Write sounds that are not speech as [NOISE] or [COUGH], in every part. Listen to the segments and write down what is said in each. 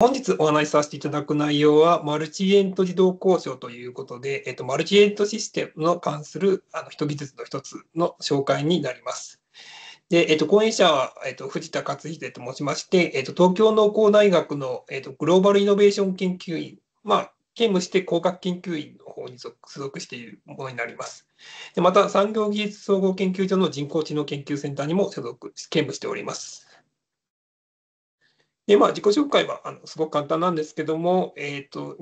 本日お話しさせていただく内容は、マルチエント自動交渉ということで、えっと、マルチエントシステムの関するあの人技術の一つの紹介になります。で、えっと、講演者は、えっと、藤田勝秀と申しまして、えっと、東京農工大学の、えっと、グローバルイノベーション研究員、まあ、兼務して工学研究員の方に所属しているものになります。でまた、産業技術総合研究所の人工知能研究センターにも所属、兼務しております。で、まあ、自己紹介はあのすごく簡単なんですけども、えーと、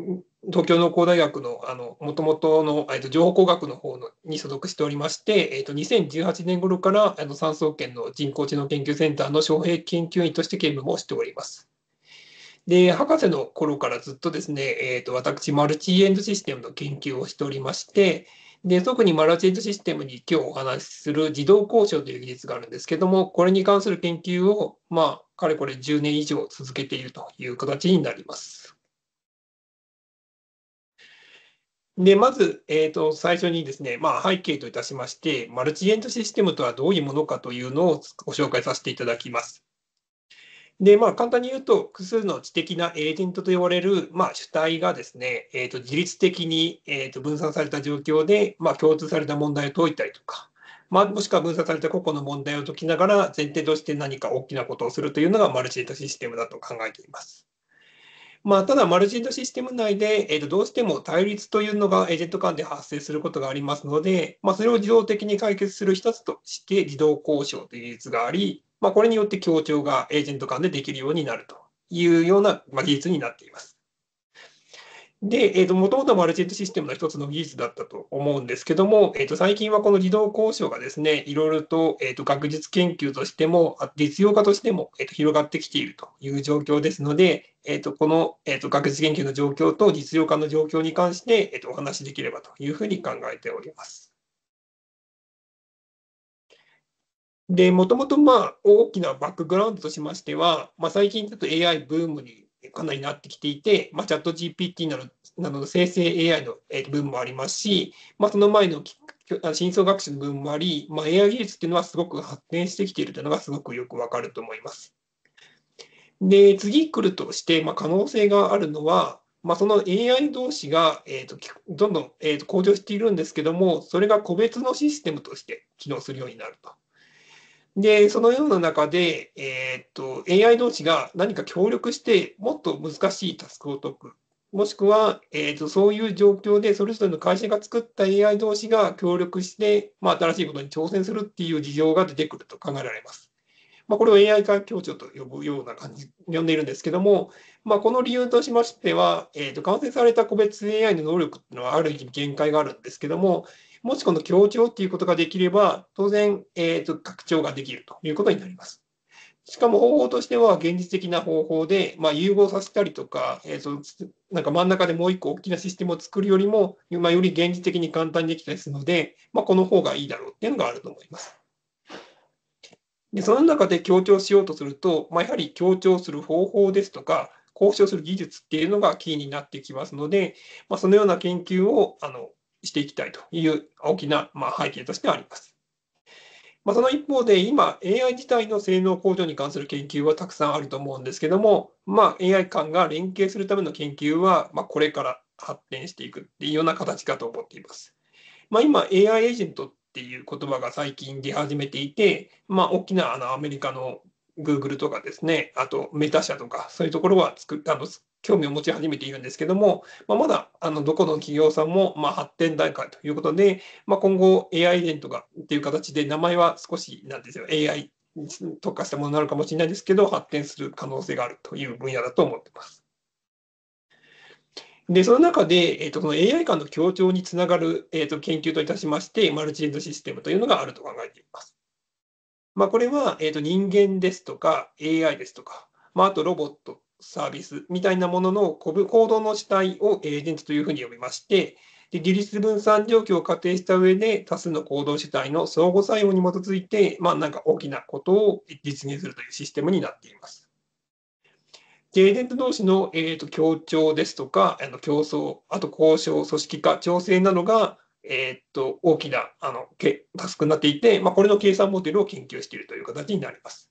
東京農工大学のもともとの、えーと、情報工学の方のに所属しておりまして、えーと、2018年頃からあの産総研の人工知能研究センターの招聘研究員として兼務もしております。で、博士の頃からずっとですね、えー、と私、マルチエンドシステムの研究をしておりまして、で、特にマルチエンドシステムに今日お話しする自動交渉という技術があるんですけども、これに関する研究を、まあ、かれこれ10年以上続けているという形になります。で、まず、えー、と、最初にですね、まあ、背景といたしまして、マルチエンドシステムとはどういうものかというのをご紹介させていただきます。で、まあ、簡単に言うと、複数の知的なエージェントと呼ばれる、まあ、主体がですね、えー、と自律的に、えー、と分散された状況で、まあ、共通された問題を解いたりとか、まあ、もしくは分散された個々の問題を解きながら、前提として何か大きなことをするというのがマルチデータシステムだと考えています。まあ、ただ、マルチエントシステム内で、えー、とどうしても対立というのがエージェント間で発生することがありますので、まあ、それを自動的に解決する一つとして、自動交渉という技術があり、まあ、これによって協調がエージェント間でできるようになるというような、ま技術になっています。で、えーと、もともとマルチエットシステムの一つの技術だったと思うんですけども、えー、と最近はこの自動交渉がですね、いろいろと,、えー、と学術研究としても、実用化としても、えー、と広がってきているという状況ですので、えー、とこの、えー、と学術研究の状況と実用化の状況に関して、えー、とお話しできればというふうに考えております。で、もともとまあ大きなバックグラウンドとしましては、まあ、最近っと AI ブームにかなりなってきていて、まあ、チャット GPT などなどの生成 AI の部分もありますし、まあ、その前の深層学習の部分もあり、まあ、AI 技術っていうのはすごく発展してきているというのがすごくよくわかると思います。で、次来るとして、まあ、可能性があるのは、まあ、その AI 同士が、えーと、どんどん、えーと向上しているんですけども、それが個別のシステムとして機能するようになると。で、そのような中で、えー、っと、AI 同士が何か協力して、もっと難しいタスクを解く。もしくは、えー、とそういう状況で、それぞれの会社が作った AI 同士が協力して、まあ、新しいことに挑戦するっていう事情が出てくると考えられます。まあ、これを AI 化協調と呼ぶような感じ、呼んでいるんですけども、まあ、この理由としましては、えー、と完成された個別 AI の能力っていうのはある意味限界があるんですけども、もしこの協調っていうことができれば、当然、えーと、拡張ができるということになります。しかも方法としては現実的な方法で、まあ、融合させたりとか、えーと、なんか真ん中でもう一個大きなシステムを作るよりも、まあ、より現実的に簡単にできたりするので、まあ、この方がいいだろうっていうのがあると思います。でその中で強調しようとすると、まあ、やはり強調する方法ですとか、交渉する技術っていうのがキーになってきますので、まあ、そのような研究をあのしていきたいという大きな、ま背景としてあります。まあ、その一方で今 AI 自体の性能向上に関する研究はたくさんあると思うんですけども、まあ、AI 間が連携するための研究は、まこれから発展していくっていうような形かと思っています。まあ、今 AI エージェントっていう言葉が最近出始めていて、まあ、大きなあのアメリカの Google とかですねあとメタ社とかそういうところは作あの興味を持ち始めているんですけども、まあ、まだあのどこの企業さんもま発展段階ということで、まあ、今後 AI イベントがっていう形で名前は少しなんですよ AI に特化したものになるかもしれないですけど発展する可能性があるという分野だと思ってます。で、その中で、えーと、この AI 間の協調につながる、えーと、研究といたしまして、マルチエンドシステムというのがあると考えています。まあ、これは、えーと、と人間ですとか、AI ですとか、まあ、あとロボットサービスみたいなものの行動の主体をエージェントというふうに呼びまして、で自律分散状況を仮定した上で多数の行動主体の相互作用に基づいて、まあ、なんか大きなことを実現するというシステムになっています。エージェント同士の、えーと、協調ですとか、あの競争、あと交渉、組織化、調整などが、えーと、と大きなあのタスクになっていて、まあ、これの計算モデルを研究しているという形になります。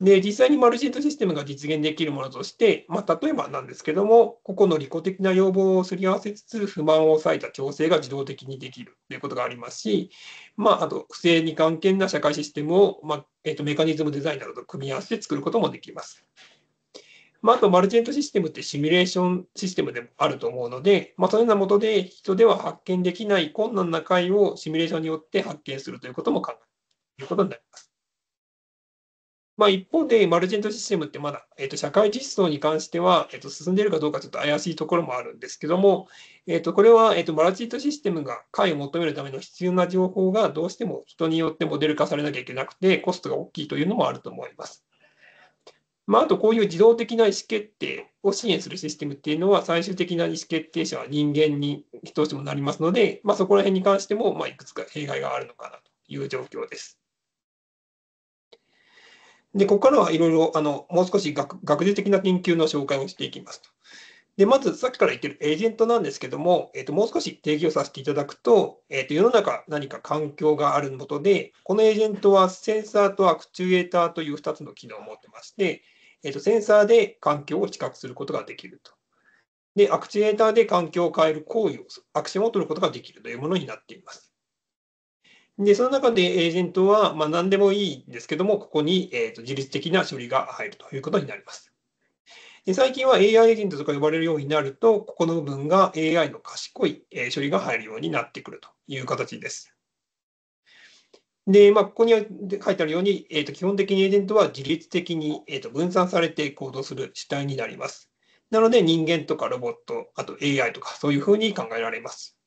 で、実際にマルチエントシステムが実現できるものとして、まあ、例えばなんですけども、個々の利己的な要望をすり合わせつつ、不満を抑えた調整が自動的にできるということがありますし、まあ、あと、不正に関係な社会システムを、まあ、えー、とメカニズムデザインなどと組み合わせて作ることもできます。まあ、あと、マルチエントシステムってシミュレーションシステムでもあると思うので、まあ、そのようなもとで人では発見できない困難な解をシミュレーションによって発見するということも考えるということになります。まあ、一方で、マルチェントシステムってまだ、えっと、社会実装に関しては、えっと、進んでいるかどうかちょっと怪しいところもあるんですけども、えっと、これは、えっと、マルチェントシステムが解を求めるための必要な情報がどうしても人によってモデル化されなきゃいけなくて、コストが大きいというのもあると思います。まあ、あと、こういう自動的な意思決定を支援するシステムっていうのは、最終的な意思決定者は人間に等しもなりますので、まあ、そこら辺に関しても、まいくつか弊害があるのかなという状況です。で、ここからはいろいろ、あの、もう少し学学術的な研究の紹介をしていきますと。で、まずさっきから言ってるエージェントなんですけども、えっ、ー、と、もう少し定義をさせていただくと、えっ、ー、と、世の中何か環境があるもとで、このエージェントはセンサーとアクチュエーターという2つの機能を持ってまして、えっ、ー、と、センサーで環境を知覚することができると。で、アクチュエーターで環境を変える行為を、アクションを取ることができるというものになっています。で、その中でエージェントは、まあ、何でもいいんですけども、ここに、えー、と自律的な処理が入るということになります。で最近は AI エージェントとか呼ばれるようになると、ここの部分が AI の賢い、えー、処理が入るようになってくるという形です。で、まあ、ここに書いてあるように、えー、と基本的にエージェントは自律的に、えー、と分散されて行動する主体になります。なので人間とかロボット、あと AI とかそういうふうに考えられます。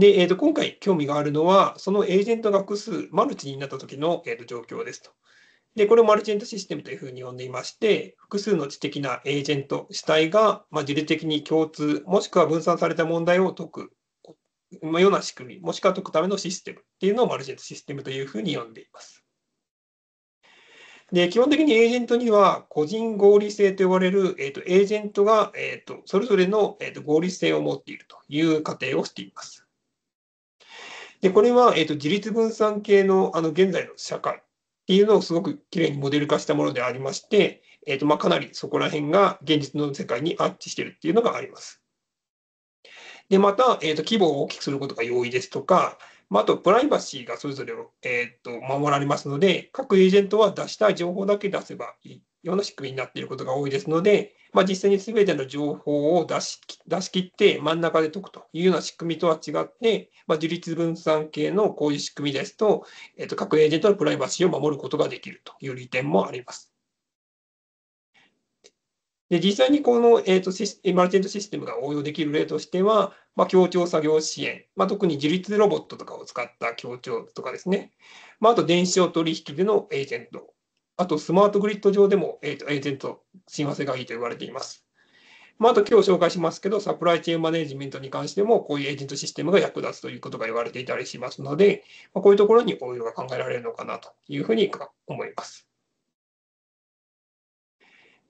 で、えー、と今回興味があるのは、そのエージェントが複数、マルチになった時の、えー、と状況ですと。で、これをマルチエントシステムというふうに呼んでいまして、複数の知的なエージェント、主体が、まあ、自律的に共通、もしくは分散された問題を解く、まあ、ような仕組み、もしくは解くためのシステムっていうのをマルチエントシステムというふうに呼んでいます。で、基本的にエージェントには、個人合理性と呼ばれる、えーと、エージェントが、えーと、それぞれの、えーと、と合理性を持っているという過程をしています。で、これは、えっ、と、自立分散系の、あの、現在の社会っていうのをすごくきれいにモデル化したものでありまして、えっ、と、まあ、かなりそこら辺が現実の世界に合致してるっていうのがあります。で、また、えー、と、規模を大きくすることが容易ですとか、まあ、あと、プライバシーがそれぞれ、えっ、と、守られますので、各エージェントは出したい情報だけ出せばいいような仕組みになっていることが多いですので、まあ、実際にすべての情報を出し出し切って真ん中で解くというような仕組みとは違って、まあ、自立分散系のこういう仕組みですと、えと、各エージェントのプライバシーを守ることができるという利点もあります。で実際にこの、えーと、マルチェントシステムが応用できる例としては、まあ、協調作業支援、まあ、特に自立ロボットとかを使った協調とかですね、まあ、あと電子を取引でのエージェントあとスマートグリッド上でも、えーと、エージェント親和性がいいと言われています。まあ、あと今日紹介しますけど、サプライチェーンマネジメントに関しても、こういうエージェントシステムが役立つということが言われていたりしますので、まあ、こういうところに応用が考えられるのかなというふうに思います。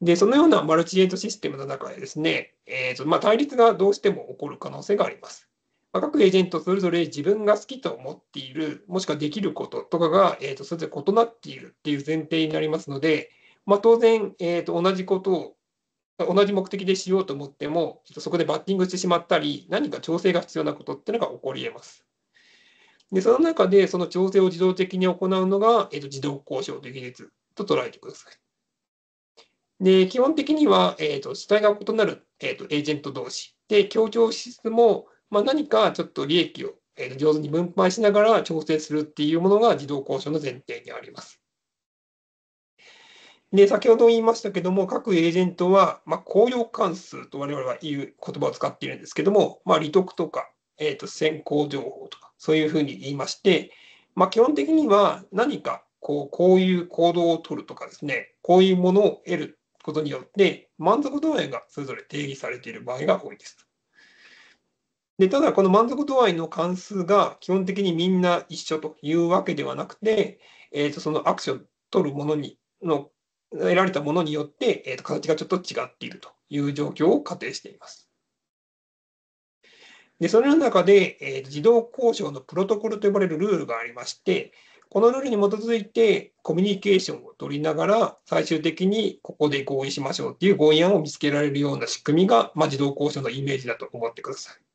で、そのようなマルチエイトシステムの中でですね、えーとまあ、対立がどうしても起こる可能性があります。まあ、各エージェントそれぞれ自分が好きと思っている、もしくはできることとかが、えー、とそれぞれ異なっているっていう前提になりますので、まあ、当然、えー、と同じことを、同じ目的でしようと思っても、そこでバッティングしてしまったり、何か調整が必要なことっていうのが起こり得ます。で、その中で、その調整を自動的に行うのが、えっと自動交渉という技術と捉えてください。で、基本的には、えっと主体が異なる、えっとエージェント同士で、協調しつつも、まあ、何かちょっと利益を上手に分配しながら調整するっていうものが自動交渉の前提にあります。で、先ほど言いましたけども、各エージェントは、まあ、公用関数と我々は言う言葉を使っているんですけども、まあ、利得とか、えっ、ー、と、先行情報とか、そういうふうに言いまして、まあ、基本的には何かこう、こういう行動を取るとかですね、こういうものを得ることによって、満足度合いがそれぞれ定義されている場合が多いです。で、ただこの満足度合いの関数が基本的にみんな一緒というわけではなくて、えー、とそのアクションを取るものにの、得られたものによって、えー、と形がちょっと違っているという状況を仮定しています。で、それの中で、えー、自動交渉のプロトコルと呼ばれるルールがありまして、このルールに基づいてコミュニケーションを取りながら、最終的にここで合意しましょうっていう合意案を見つけられるような仕組みが、まあ、自動交渉のイメージだと思ってください。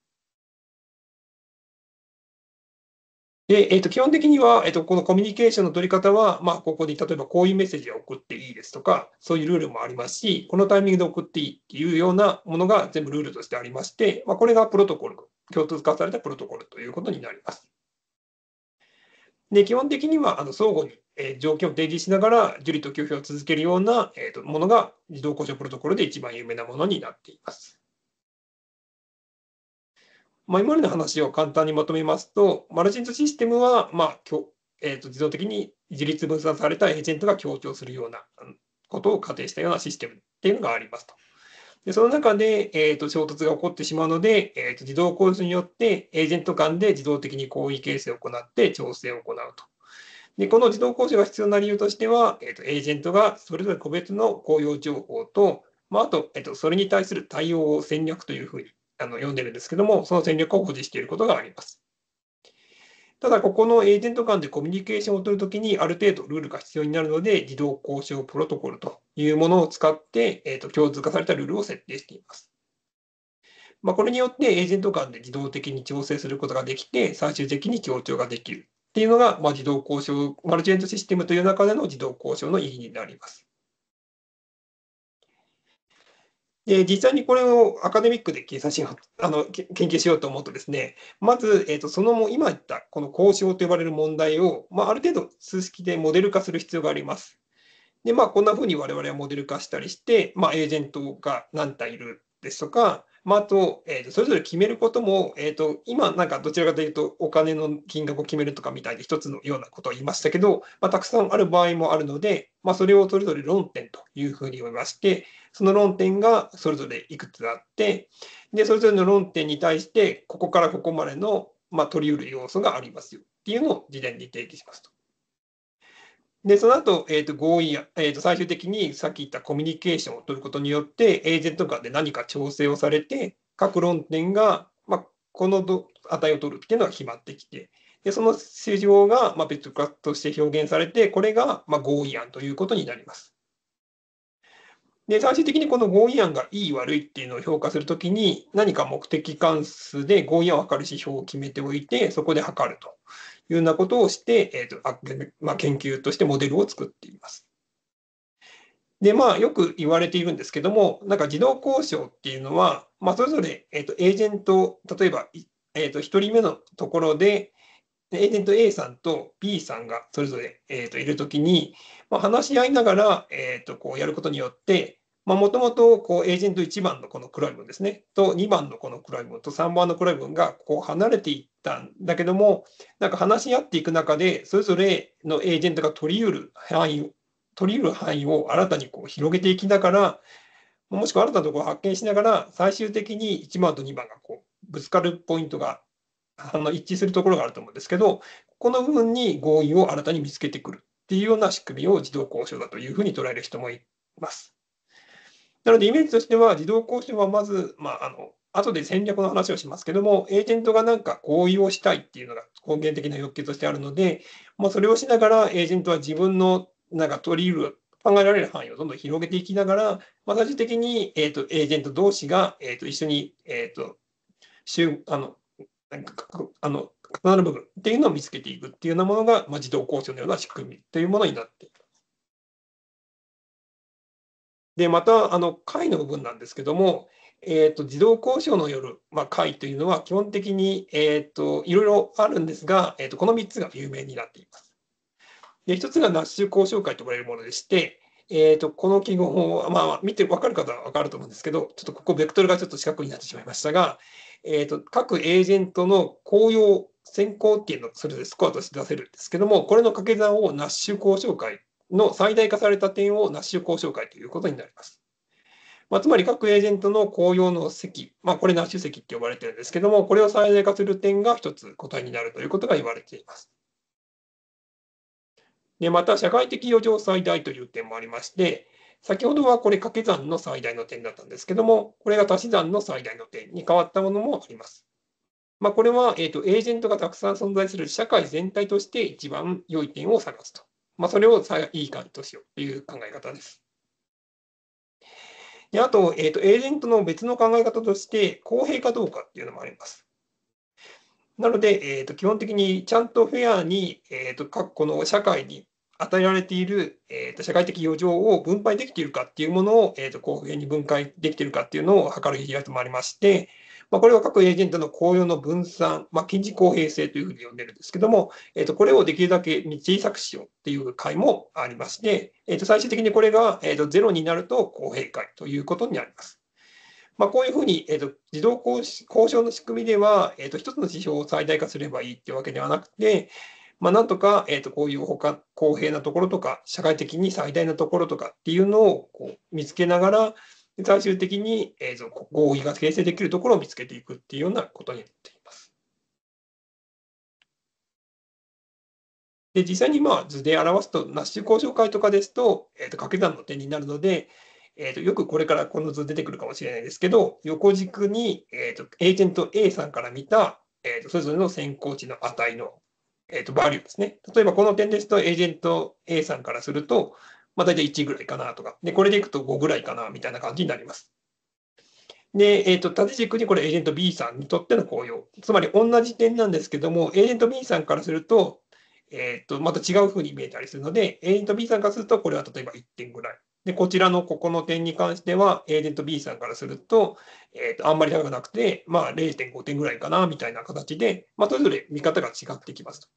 で、えー、と、基本的には、えー、と、このコミュニケーションの取り方は、まあ、ここで、例えばこういうメッセージを送っていいですとか、そういうルールもありますし、このタイミングで送っていいっていうようなものが全部ルールとしてありまして、まあ、これがプロトコル、共通化されたプロトコルということになります。で、基本的には、あの、相互に、えー、条件を提示しながら、受理と拒否を続けるような、えと、ものが、自動交渉プロトコルで一番有名なものになっています。まあ、今までの話を簡単にまとめますと、マルチントシステムは、まあえー、と自動的に自立分散されたエージェントが強調するようなことを仮定したようなシステムっていうのがありますと。でその中で、えー、と衝突が起こってしまうので、えー、と自動構図によってエージェント間で自動的に行為形成を行って調整を行うと。でこの自動構図が必要な理由としては、えー、とエージェントがそれぞれ個別の公用情報と、まあ、あと,、えっとそれに対する対応を戦略というふうにあの読んでるんですけども、その戦略を保持していることがあります。ただ、ここのエージェント間でコミュニケーションを取るときに、ある程度ルールが必要になるので、自動交渉プロトコルというものを使って、えー、と共通化されたルールを設定しています。まあ、これによって、エージェント間で自動的に調整することができて、最終的に協調ができるっていうのが、まあ、自動交渉、マルチエントシステムという中での自動交渉の意義になります。で、実際にこれをアカデミックで計算しよう、[LAUGHS] あの研究しようと思うとですね、まず、えーと、そのも今言ったこの交渉と呼ばれる問題を、まあ、ある程度数式でモデル化する必要があります。で、まあ、こんなふうに我々はモデル化したりして、まあ、エージェントが何体いるですとか、まあ、あと、えー、それぞれ決めることも、えーと、今、なんかどちらかというと、お金の金額を決めるとかみたいで、一つのようなことを言いましたけど、まあ、たくさんある場合もあるので、まあ、それをそれぞれ論点というふうに呼びまして、その論点がそれぞれいくつあって、でそれぞれの論点に対して、ここからここまでの、ま取り得る要素がありますよっていうのを事前に提起しますと。で、その後、えっ、ー、と、合意や、えっ、ー、と、最終的にさっき言ったコミュニケーションを取ることによって、エージェント間で何か調整をされて、各論点が、まあ、この値を取るっていうのが決まってきて、で、その市場が、まあ、別格として表現されて、これが、まあ、合意案ということになります。で、最終的にこの合意案がいい悪いっていうのを評価するときに、何か目的関数で合意案を測る指標を決めておいて、そこで測るというようなことをして、えーとあまあ、研究としてモデルを作っています。でまあ、よく言われているんですけども、なんか自動交渉っていうのは、まあ、それぞれ、えーと、エージェント、例えば、えーと、と1人目のところで、エージェント A さんと B さんがそれぞれ、えーと、といるときに、まあ、話し合いながら、えー、とこうやることによって、もともとエージェント1番のこの黒い分ですね、と2番のこの黒い分と3番の黒い分がこう離れていったんだけども、なんか話し合っていく中で、それぞれのエージェントが取り得る範囲を、取り得る範囲を新たにこう広げていきながら、もしくは新たなところを発見しながら、最終的に1番と2番がこうぶつかるポイントがあの一致するところがあると思うんですけど、この部分に合意を新たに見つけてくるっていうような仕組みを自動交渉だというふうに捉える人もいます。なので、イメージとしては、自動交渉はまず、まあ、あの、後で戦略の話をしますけども、エージェントがなんか合意をしたいっていうのが根源的な欲求としてあるので、まあ、それをしながら、エージェントは自分のなんか取り入る、考えられる範囲をどんどん広げていきながら、まあ、最終的に、えーと、エージェント同士が、えーと、一緒に、えーと、あのあの重なる部分っていうのを見つけていくっていうようなものが、まあ、自動交渉のような仕組みというものになっています。で、また、あの、会の部分なんですけども、えっ、ー、と、自動交渉の夜、まあ、会というのは基本的に、えっ、ー、と、いろいろあるんですが、えっ、ー、と、この3つが有名になっています。で、1つがナッシュ交渉会と呼ばれるものでして、えっ、と、この記号を、まあ、見て分かる方は分かると思うんですけど、ちょっとここ、ベクトルがちょっと四角になってしまいましたが、えっ、と、各エージェントの公用、先行っていうのをそれでスコアとして出せるんですけども、これの掛け算をナッシュ交渉会の最大化された点をナッシュ交渉会ということになります。まあ、つまり各エージェントの公用の席、まあ、これナッシュ席って呼ばれてるんですけども、これを最大化する点が一つ答えになるということが言われています。でまた、社会的余剰最大という点もありまして、先ほどはこれ掛け算の最大の点だったんですけども、これが足し算の最大の点に変わったものもあります。まあ、これは、えーと、エージェントがたくさん存在する社会全体として一番良い点を探すとまあ、それをいい感じとしようという考え方です。であと,、えーと、エージェントの別の考え方として、公平かどうかっていうのもあります。なので、えーと、基本的にちゃんとフェアに、えーと、各個の社会に与えられている、えーと、社会的余剰を分配できているかっていうものを、えー、と公平に分解できているかっていうのを測る開ともありまして、まあ、これは各エージェントの効用の分散、まあ、近似公平性というふうに呼んでるんですけども、えー、とこれをできるだけ小さくしようっていう会もありまして、えー、と最終的にこれが、えー、と0になると公平会ということになります。まあ、こういうふうに、えーと、自動交渉の仕組みでは、えーと、1つの指標を最大化すればいいっていうわけではなくて、まあ、なんとか、えーと、こういう他公平なところとか、社会的に最大なところとかっていうのをこう見つけながら、最終的に、えー、合意が形成できるところを見つけていくっていうようなことになっています。で実際にまあ図で表すと、ナッシュ交渉会とかですと、えー、と掛け算の点になるので、えー、とよくこれからこの図出てくるかもしれないですけど、横軸に、えー、とエージェント A さんから見た、えー、とそれぞれの先行値の値の、えー、とバリューですね。例えばこの点ですと、エージェント A さんからすると、まあ、大体1ぐらいかなとか、で、これでいくと5ぐらいかなみたいな感じになります。で、えっ、ー、と、縦軸にこれエージェント B さんにとっての効用。つまり同じ点なんですけども、エージェント B さんからすると、えっ、ー、と、また違うふうに見えたりするので、エージェント B さんからすると、これは例えば1点ぐらい。で、こちらのここの点に関しては、エージェント B さんからすると、えっ、ー、と、あんまり高くなくて、まあ0.5点ぐらいかな、みたいな形で、まあ、それぞれ見方が違ってきますと。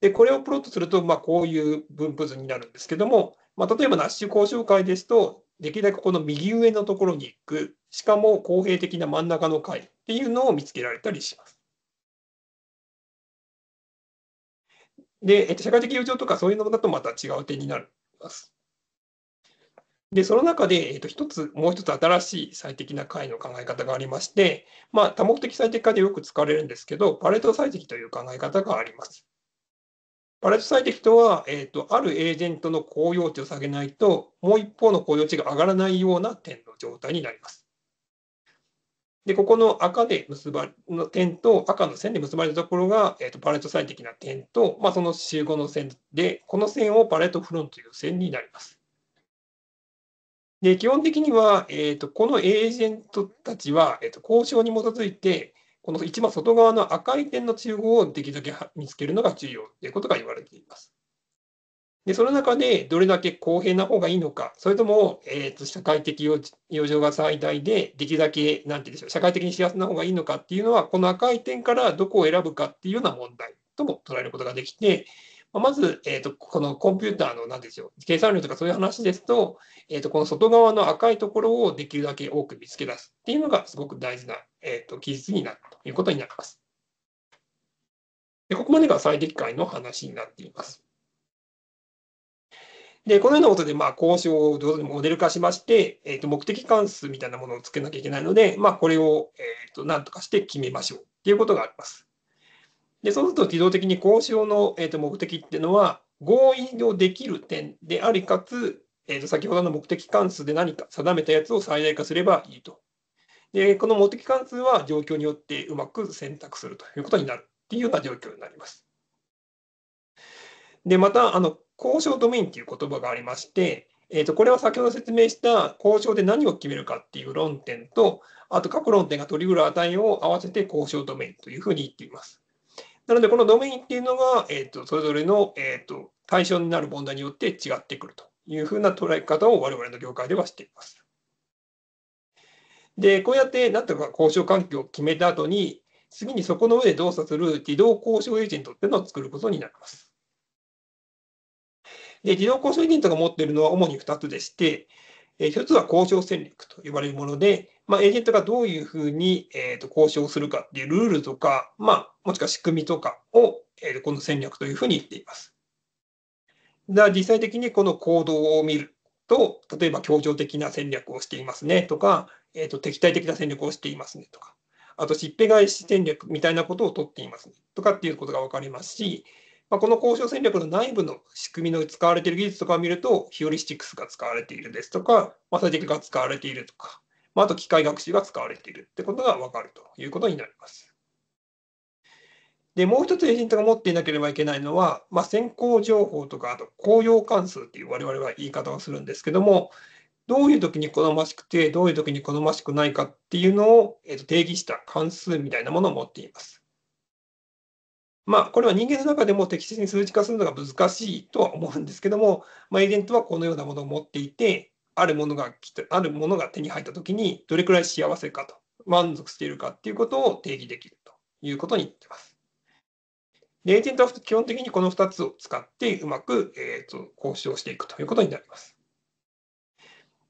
で、これをプロットすると、まあ、こういう分布図になるんですけども、まあ、例えばナッシュ交渉会ですと、できるだけこの右上のところに行く、しかも公平的な真ん中の回っていうのを見つけられたりします。で、えっと、社会的友情とかそういうのだとまた違う点になります。で、その中で、えっと、一つ、もう一つ新しい最適な解の考え方がありまして、まあ、多目的最適化でよく使われるんですけど、パレート最適という考え方があります。パラジサイト人は、えーと、あるエージェントの公用値を下げないと、もう一方の公用値が上がらないような点の状態になります。で、ここの赤で結ばの点と赤の線で結ばれたところが、えーと、パレット最適な点と、まあ、その集合の線で、この線をパレットフロンという線になります。で、基本的には、えーと、とこのエージェントたちは、えー、と交渉に基づいて、この一番外側の赤い点の中央をできるだけ見つけるのが重要ということが言われています。で、その中でどれだけ公平な方がいいのか、それとも、えっ、ー、と、社会的余剰が最大で、できるだけ、なんて言うんでしょう、社会的に幸せな方がいいのかっていうのは、この赤い点からどこを選ぶかっていうような問題とも捉えることができて、まず、えっ、ー、と、このコンピューターの、なんでしょう、計算量とかそういう話ですと、えっ、ー、と、この外側の赤いところをできるだけ多く見つけ出すっていうのがすごく大事なえーと、と期になるということになります。でここまでが最適解の話になっています。で、このようなことで、まあ、交渉をどうモデル化しまして、えー、と目的関数みたいなものをつけなきゃいけないので、まあ、これを、えー、と何とかして決めましょうということがあります。で、そうすると自動的に交渉の、えー、と目的っていうのは、合意をできる点であり、かつ、えー、と先ほどの目的関数で何か定めたやつを最大化すればいいとで、この目的関数は状況によってうまく選択するということになるっていうような状況になります。で、また、あの、交渉ドメインという言葉がありまして、えー、とこれは先ほど説明した交渉で何を決めるかっていう論点と、あと各論点が取り得る値を合わせて交渉ドメインというふうに言っています。なので、このドメインっていうのが、えー、とそれぞれの、えー、と対象になる問題によって違ってくるというふうな捉え方を我々の業界ではしています。で、こうやってなんとか交渉環境を決めた後に、次にそこの上で動作する自動交渉エージェントっていうのを作ることになります。で、自動交渉エージェントが持っているのは主に2つでして、え1つは交渉戦略と呼ばれるもので、まあ、エージェントがどういうふうに、えー、と交渉するかっていうルールとか、まあ、もしくは仕組みとかを、えー、とこの戦略というふうに言っています。だ実際的にこの行動を見ると、例えば協調的な戦略をしていますねとか、えーと、敵対的な戦略をしていますねとか、あとしっぺ返し戦略みたいなことを取っていますねとかっていうことが分かりますし、まあ、この交渉戦略の内部の仕組みの使われている技術とかを見ると、ヒオリスティックスが使われているですとか、ま最適が使われているとか、まあ、あと機械学習が使われているってことが分かるということになります。で、もう一つエージェントが持っていなければいけないのは、まあ、先行情報とか、あと公用関数っていう我々は言い方をするんですけども、どういう時に好ましくて、どういう時に好ましくないかっていうのを、えー、と定義した関数みたいなものを持っています。まあ、これは人間の中でも適切に数値化するのが難しいとは思うんですけども、まあ、エージェントはこのようなものを持っていて、あるものがあるものが手に入った時に、どれくらい幸せかと、満足しているかっていうことを定義できるということになっています。エージェントは基本的にこの2つを使ってうまく、えーと交渉していくということになります。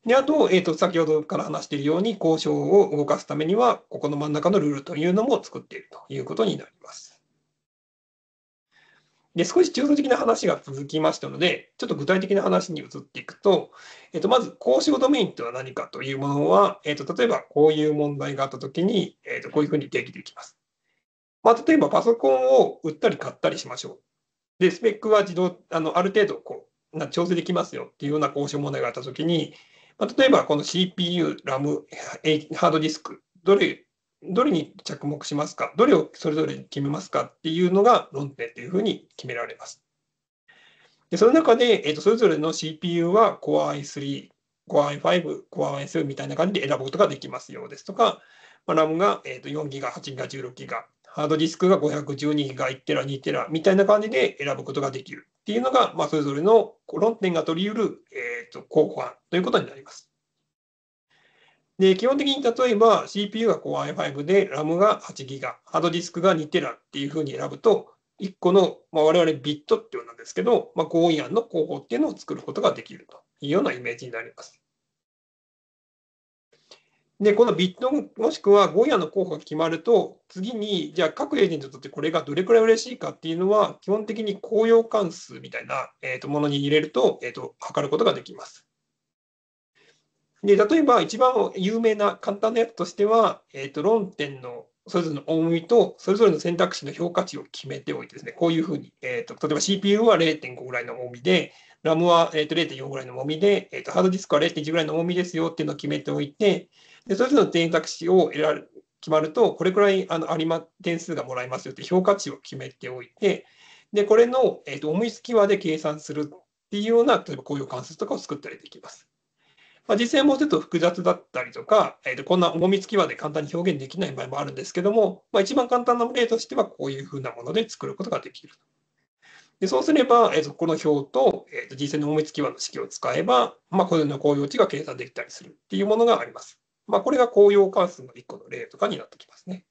で、あと、えっ、ー、と、先ほどから話しているように、交渉を動かすためには、ここの真ん中のルールというのも作っているということになります。で、少し抽象的な話が続きましたので、ちょっと具体的な話に移っていくと、えっ、と、まず、交渉ドメインとは何かというものは、えっ、と、例えばこういう問題があったときに、えっと、こういうふうに定義できます。まあ、例えば、パソコンを売ったり買ったりしましょう。で、スペックは自動、あの、ある程度、こう、な調整できますよっていうような交渉問題があったときに、まあ、例えばこの CPU、RAM、ハードディスク、どれ、どれに着目しますか、どれをそれぞれ決めますかっていうのが論点というふうに決められます。でその中で、えー、とそれぞれの CPU は Core i3、Core i5、Core i7 みたいな感じで選ぶことができますよですとか、まあ、RAM が、えー、と 4GB、8GB、16GB、ハードディスクが 512GB、1TB、2TB みたいな感じで選ぶことができるっていうのが、まあ、それぞれの論点が取り得る、えーと、候補案ということになります。で基本的に例えば CPU が Core i5 で RAM が 8GB、ハードディスクが 2TB っていうふうに選ぶと、1個の、まあ、我々ビットっていうんですけど、まあ、合意案の候補っていうのを作ることができるというようなイメージになります。で、このビットもしくはゴーヤの候補が決まると、次に、じゃあ各エージェントにとってこれがどれくらい嬉しいかっていうのは、基本的に公用関数みたいな、えー、とものに入れると、えー、と測ることができます。で、例えば一番有名な簡単なやつとしては、えー、と論点のそれぞれの重みとそれぞれの選択肢の評価値を決めておいてですね、こういうふうに、えーと、例えば CPU は0.5ぐらいの重みで、RAM は、えと0.4ぐらいの重みで、えーと、ハードディスクは0.1ぐらいの重みですよっていうのを決めておいて、で、それぞれの選択肢を得られ決まると、これくらいあのあり、ま、点数がもらえますよって評価値を決めておいて、で、これの、えーと、重いきはで計算するっていうような、例えばこういう関数とかを作ったりできます。まあ、実際もうちょっと複雑だったりとか、えーと、こんな重み付き輪で簡単に表現できない場合もあるんですけども、まあ、一番簡単な例としてはこういうふうなもので作ることができる。でそうすれば、えーと、この表と,、えー、と実際の重み付き輪の式を使えば、まあ、こうの公用値が計算できたりするっていうものがあります。まあ、これが公用関数の1個の例とかになってきますね。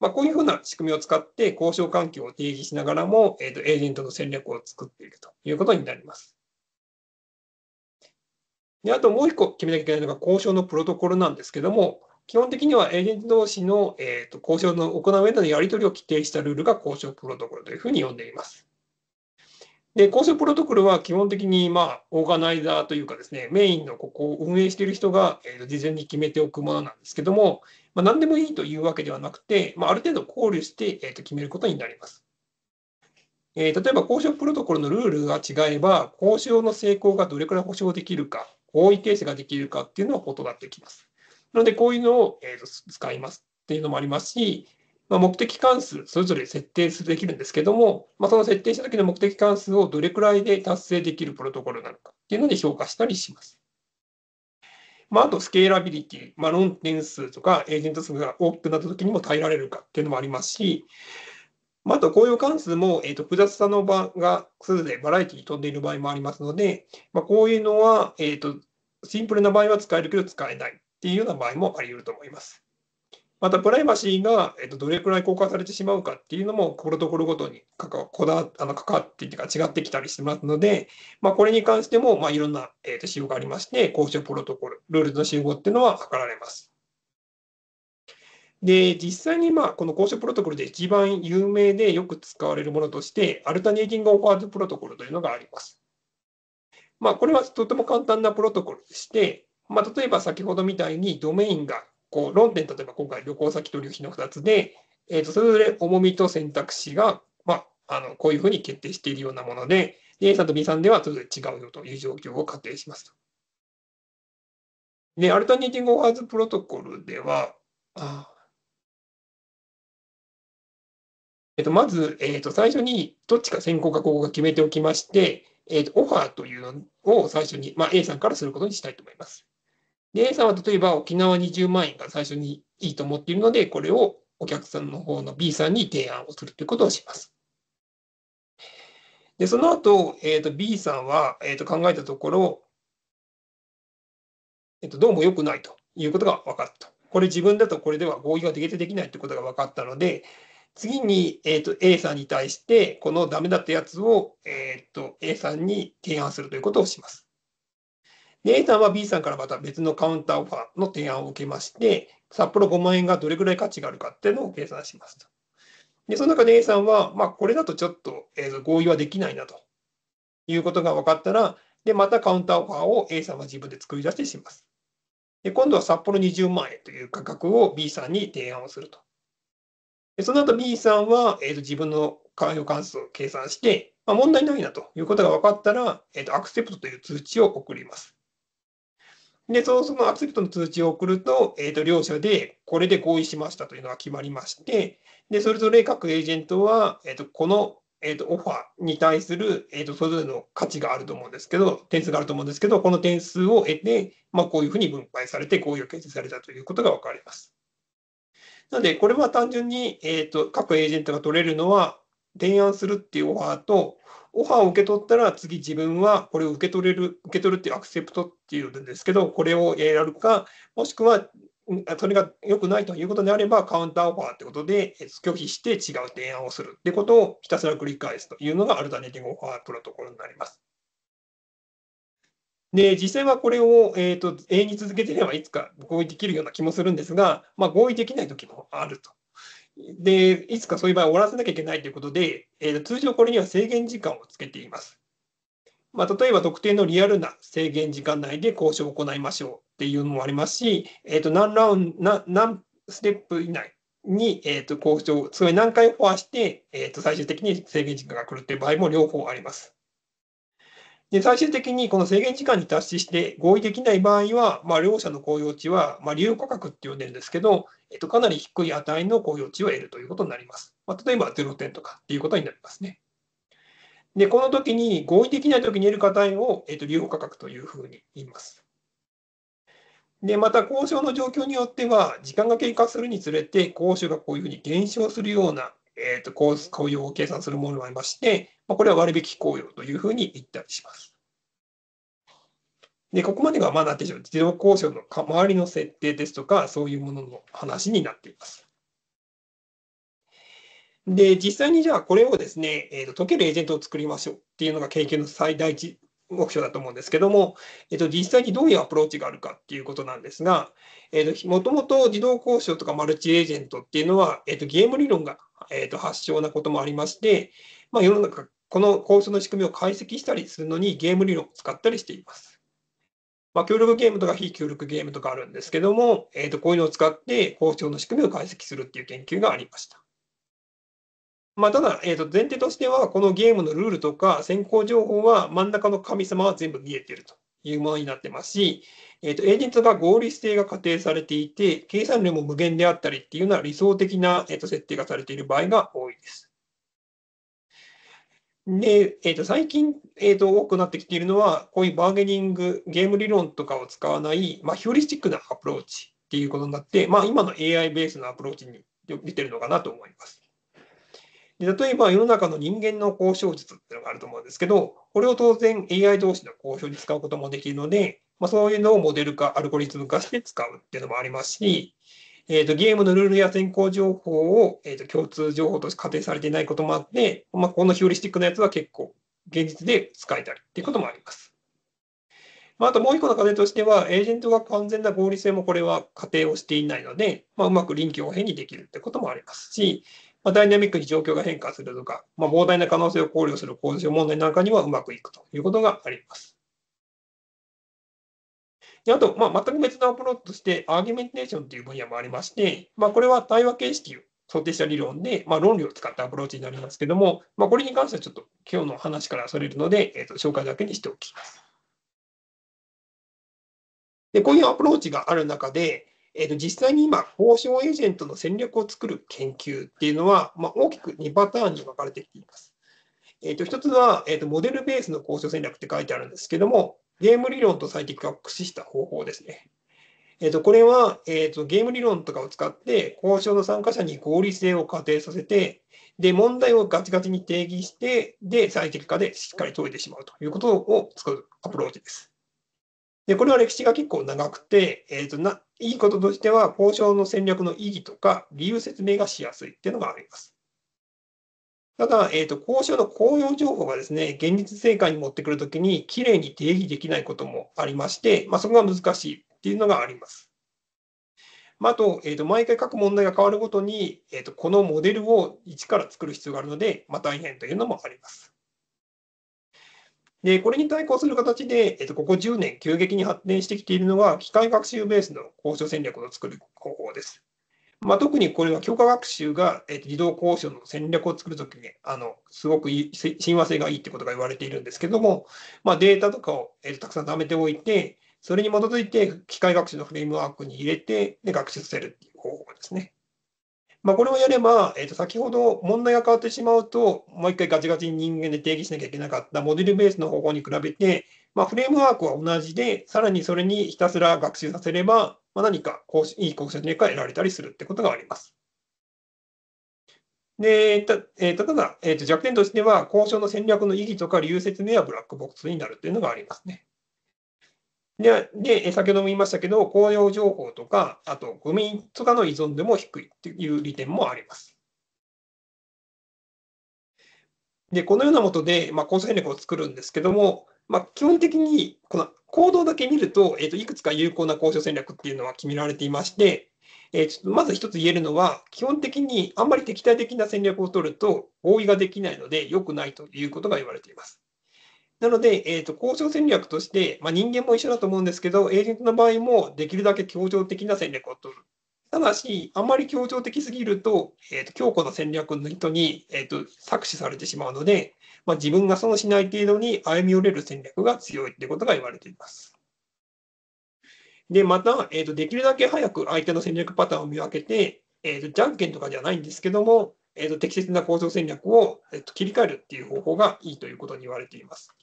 まあ、こういうふうな仕組みを使って交渉環境を定義しながらも、えー、とエージェントの戦略を作っていくということになります。であともう1個決めなきゃいけないのが交渉のプロトコルなんですけども、基本的にはエージェント同士の、えー、と交渉の行う上でのやり取りを規定したルールが交渉プロトコルというふうに呼んでいます。で、構成プロトコルは基本的に、まあ、オーガナイザーというかですね、メインのここを運営している人が、えー、事前に決めておくものなんですけども、まあ、何でもいいというわけではなくて、まあ、ある程度考慮して、えー、と決めることになります。えー、例えば、交渉プロトコルのルールが違えば、交渉の成功がどれくらい保証できるか、合意形成ができるかっていうのは異なってきます。なので、こういうのを、えー、と使いますっていうのもありますし、まあ、目的関数、それぞれ設定するできるんですけども、まあ、その設定した時の目的関数をどれくらいで達成できるプロトコルなのかっていうので評価したりします。まあ、あと、スケーラビリティ、まあ、論点数とかエージェント数が大きくなった時にも耐えられるかっていうのもありますし、まあ、あと、公用関数も、えーと、と複雑さの場が数でバラエティに飛んでいる場合もありますので、まあ、こういうのは、えーと、シンプルな場合は使えるけど使えないっていうような場合もあり得ると思います。またプライバシーが、えっと、どれくらい公開されてしまうかっていうのも、これところごとにかかこだあの関わっていうか違ってきたりしますので、まあ、これに関しても、まあ、いろんな、えっと、仕様がありまして、交渉プロトコル、ルールの仕様っていうのは図られます。で、実際にまあこの交渉プロトコルで一番有名でよく使われるものとして、アルタネーティングオファーズプロトコルというのがあります。まあ、これはとても簡単なプロトコルでして、まあ、例えば先ほどみたいにドメインがこう論点、例えば今回、旅行先と旅費の2つで、えー、とそれぞれ重みと選択肢が、まあ、あのこういうふうに決定しているようなもので、A さんと B さんではそれぞれ違うよという状況を仮定しますと。で、アルタニティングオファーズプロトコルでは、あえっと、まず、えっと、最初にどっちか先行か後行か決めておきまして、えっと、オファーというのを最初に、まあ、A さんからすることにしたいと思います。で、A さんは例えば沖縄20万円が最初にいいと思っているので、これをお客さんの方の B さんに提案をするということをします。で、その後、えー、と B さんは、えー、と考えたところ、えー、とどうも良くないということが分かったこれ自分だとこれでは合意ができできないということが分かったので、次に、えー、と A さんに対して、このダメだったやつを、えー、と A さんに提案するということをします。で、A さんは B さんからまた別のカウンターオファーの提案を受けまして、札幌5万円がどれくらい価値があるかっていうのを計算しますと。で、その中で A さんは、まあ、これだとちょっと、え合意はできないなということが分かったら、で、またカウンターオファーを A さんは自分で作り出してします。で、今度は札幌20万円という価格を B さんに提案をすると。で、その後 B さんは、えー、と自分の関与関数を計算して、まあ、問題ないなということが分かったら、えー、とアクセプトという通知を送ります。で、そのそのア圧トの通知を送ると、えっ、ー、と、両者でこれで合意しましたというのが決まりまして、で、それぞれ各エージェントは、えっ、ー、と、この、えっ、と、オファーに対する、えっ、と、それぞれの価値があると思うんですけど、点数があると思うんですけど、この点数を得て、まあ、こういうふうに分配されて、合意を形成されたということが分かります。なので、これは単純に、えっ、と、各エージェントが取れるのは、提案するっていうオファーと、オファーを受け取ったら、次自分はこれを受け取れる、受け取るっていうアクセプトっていうんですけど、これをやるか、もしくは、それが良くないということであれば、カウンターオファーってことで、拒否して違う提案をするってことをひたすら繰り返すというのが、アルタネティングオファープロトコルになります。で、実際はこれを、えーと、永遠に続けていれば、いつか合意できるような気もするんですが、まあ、合意できない時もあるとで、いつかそういう場合終わらせなきゃいけないということで、えー、通常これには制限時間をつけています。まあ、例えば特定のリアルな制限時間内で交渉を行いましょうっていうのもありますし、えー、と何ラウンド、何ステップ以内に、えー、と交渉、つまり何回オファーして、えー、と最終的に制限時間が来るっていう場合も両方あります。で、最終的にこの制限時間に達して合意できない場合は、まあ、両者の公用地は、まあ、利用価格って呼んでるんですけど、えっと、かなり低い値の公用地を得るということになります。まあ、例えば0点とかっていうことになりますね。で、この時に合意できない時に得る値を、えっと、利用価格というふうに言います。で、また交渉の状況によっては、時間が経過するにつれて、交渉がこういうふうに減少するような、えっと、と公用を計算するものもありまして、これは割引効用というふうに言ったりします。で、ここまでが、まあ、なんていう自動交渉の周りの設定ですとか、そういうものの話になっています。で、実際にじゃあこれをですね、えー、と解けるエージェントを作りましょうっていうのが研究の最大値目標だと思うんですけども、えっ、と、実際にどういうアプローチがあるかっていうことなんですが、えっ、と、もともと自動交渉とかマルチエージェントっていうのは、えっ、と、ゲーム理論が、えっと、発祥なこともありまして、まあ、世の中この構想の仕組みを解析したりするのにゲーム理論を使ったりしています。まあ、協力ゲームとか非協力ゲームとかあるんですけども、えー、とこういうのを使って交渉の仕組みを解析するっていう研究がありました。まあ、ただ、えー、と前提としては、このゲームのルールとか先行情報は真ん中の神様は全部見えているというものになってますし、えー、とエージェントが合理性が仮定されていて、計算量も無限であったりっていうのは理想的な、えー、と設定がされている場合が多いです。で、えー、と最近、えー、と多くなってきているのは、こういうバーゲニング、ゲーム理論とかを使わない、まあ、ヒューリスティックなアプローチっていうことになって、まあ、今の AI ベースのアプローチに出てるのかなと思います。で例えば、世の中の人間の交渉術っていうのがあると思うんですけど、これを当然 AI 同士の交渉に使うこともできるので、まあ、そういうのをモデル化、アルゴリズム化して使うっていうのもありますし、えーと、ゲームのルールや先行情報を、えーと、共通情報として仮定されていないこともあって、まあ、このヒューリスティックなやつは結構現実で使えたりっていうこともあります。まあ、あともう一個の課題としては、エージェントが完全な合理性もこれは仮定をしていないので、まあ、うまく臨機応変にできるってこともありますし、まあ、ダイナミックに状況が変化するとか、まあ、膨大な可能性を考慮する構造問題なんかにはうまくいくということがあります。で、あと、まあ、全く別のアプローチとして、アーギュメンテーションという分野もありまして、まあ、これは対話形式を想定した理論で、まあ、論理を使ったアプローチになりますけども、まあ、これに関してはちょっと今日の話からそれるので、えー、と紹介だけにしておきます。で、こういうアプローチがある中で、えー、と実際に今、交渉エージェントの戦略を作る研究っていうのは、まあ、大きく2パターンに分かれてきています。えー、と1つは、えー、とモデルベースの交渉戦略って書いてあるんですけども、ゲーム理論と最適化を駆使した方法ですね。えー、とこれは、えー、とゲーム理論とかを使って交渉の参加者に合理性を仮定させてで問題をガチガチに定義してで最適化でしっかり解いてしまうということを使うアプローチです。でこれは歴史が結構長くて、えーとな、いいこととしては交渉の戦略の意義とか理由説明がしやすいっていうのがあります。ただ、えーと、交渉の公用情報がですね、現実成果に持ってくるときに、きれいに定義できないこともありまして、まあ、そこが難しいっていうのがあります。まあ、あと、えーと、毎回各問題が変わるごとに、えーと、このモデルを一から作る必要があるので、まあ、大変というのもあります。で、これに対抗する形で、えーと、ここ10年急激に発展してきているのが、機械学習ベースの交渉戦略を作る方法です。まあ、特にこれは強化学習が、えー、自動交渉の戦略を作るときにあのすごく親和性がいいってことが言われているんですけども、まあ、データとかを、えー、たくさん貯めておいてそれに基づいて機械学習のフレームワークに入れてで学習させるっていう方法ですね。まあ、これをやれば、えー、と先ほど問題が変わってしまうともう一回ガチガチに人間で定義しなきゃいけなかったモデルベースの方法に比べて、まあ、フレームワークは同じでさらにそれにひたすら学習させればまあ、何かこういい交渉の結が得られたりするってことがあります。で、た,、えー、ただ、えー、と弱点としては、交渉の戦略の意義とか理由説明はブラックボックスになるというのがありますね。で、で先ほども言いましたけど、公用情報とか、あと、ゴミとかの依存度も低いという利点もあります。で、このようなもとで、まあ、構成戦略を作るんですけども、まあ、基本的に、この行動だけ見ると、えー、といくつか有効な交渉戦略っていうのは決められていまして、えー、ちょっとまず一つ言えるのは、基本的にあんまり敵対的な戦略を取ると合意ができないので、良くないということが言われています。なので、えーと、と交渉戦略として、まあ、人間も一緒だと思うんですけど、エージェントの場合もできるだけ協調的な戦略を取るただし、あまり強調的すぎると、えーと、強固な戦略の人に、えーと、搾取されてしまうので、まあ、自分が損しない程度に歩み寄れる戦略が強いということが言われています。で、また、えーと、できるだけ早く相手の戦略パターンを見分けて、えー、とじゃんけんとかではないんですけども、えー、と適切な構造戦略を、えー、と切り替えるっていう方法がいいということに言われています。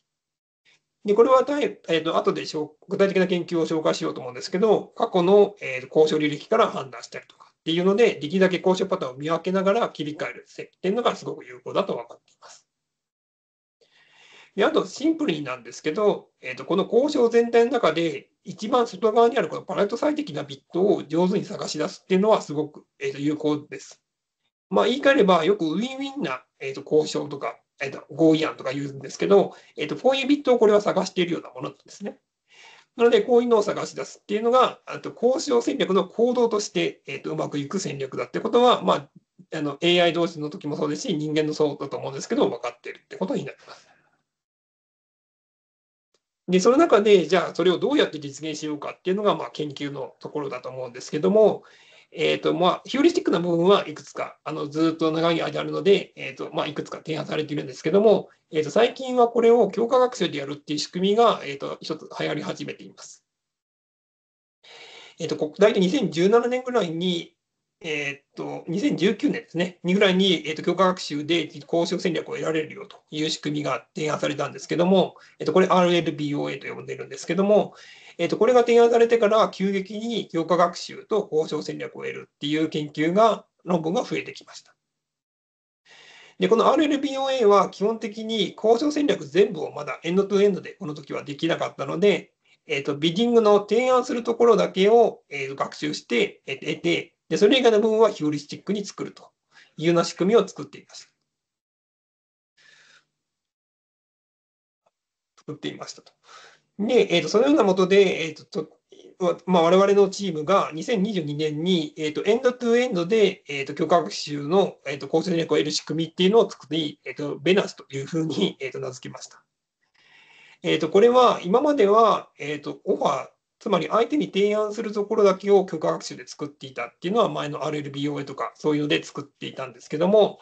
で、これはえーと、後で具体的な研究を紹介しようと思うんですけど、過去の、えー、交渉履歴から判断したりとかっていうので、できるだけ交渉パターンを見分けながら切り替えるっていうのがすごく有効だと分かっています。であと、シンプルになんですけど、えーと、この交渉全体の中で、一番外側にあるこのパレット最適なビットを上手に探し出すっていうのはすごく、えーと、有効です。まあ、言い換えれば、よくウィンウィンな、えーと交渉とかえっと、合意案とか言うんですけど、えっと、こういうビットをこれは探しているようなものなんですね。なので、こういうのを探し出すっていうのが、あと交渉戦略の行動として、えっと、うまくいく戦略だってことは、まあ、あの AI 同士の時もそうですし、人間のそうだと思うんですけど、分かってるってことになります。で、その中で、じゃあ、それをどうやって実現しようかっていうのが、まあ、研究のところだと思うんですけども、えっ、ー、と、まあ、ヒューリスティックな部分はいくつか、あの、ずっと長い間あるので、えっ、ー、と、まあ、いくつか提案されているんですけども、えっ、ー、と、最近はこれを強化学習でやるっていう仕組みが、えっ、と、一つ流行り始めています。えっ、と、大体2017年ぐらいに、えっと、2019年ですね、にぐらいに、えっと、強化学習で交渉戦略を得られるよという仕組みが提案されたんですけども、えっと、これ RLBOA と呼んでるんですけども、えっと、これが提案されてから急激に強化学習と交渉戦略を得るっていう研究が、論文が増えてきました。で、この RLBOA は基本的に交渉戦略全部をまだエンドトゥエンドでこの時はできなかったので、えっと、ビディングの提案するところだけを、えー、学習して、得て、で、それ以外の部分はヒューリスティックに作るというような仕組みを作っていました。作っていましたと。で、えーと、そのようなもとで、えーとまあ、我々のチームが2022年に、えーと、エンドトゥエンドで、えーと、許教科学習の、えー、と構成力を得る仕組みっていうのを作り、えー、とベナスというふうに、えー、と名付けました。えー、とこれは今までは、えー、とオファーつまり相手に提案するところだけを許可学習で作っていたっていうのは前の RLBOA とかそういうので作っていたんですけども、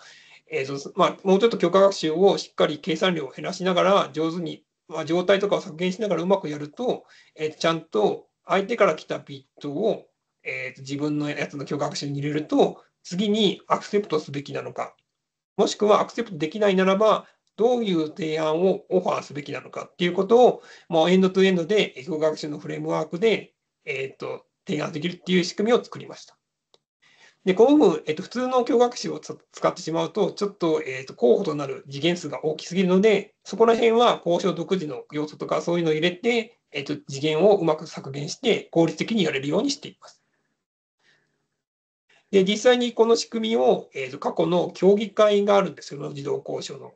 えーまあ、もうちょっと許可学習をしっかり計算量を減らしながら上手に、まあ、状態とかを削減しながらうまくやると、えー、ちゃんと相手から来たビットを、えー、と自分のやつの許可学習に入れると次にアクセプトすべきなのかもしくはアクセプトできないならばどういう提案をオファーすべきなのかっていうことを、もうエンドトゥエンドで教学習のフレームワークで、えっ、ー、と、提案できるっていう仕組みを作りました。で、この部分、えっ、ー、と、普通の教学習を使ってしまうと、ちょっと、えっ、ー、と、候補となる次元数が大きすぎるので、そこら辺は交渉独自の要素とかそういうのを入れて、えっ、と、次元をうまく削減して効率的にやれるようにしています。で、実際にこの仕組みを、えー、と過去の協議会があるんですよ、自動交渉の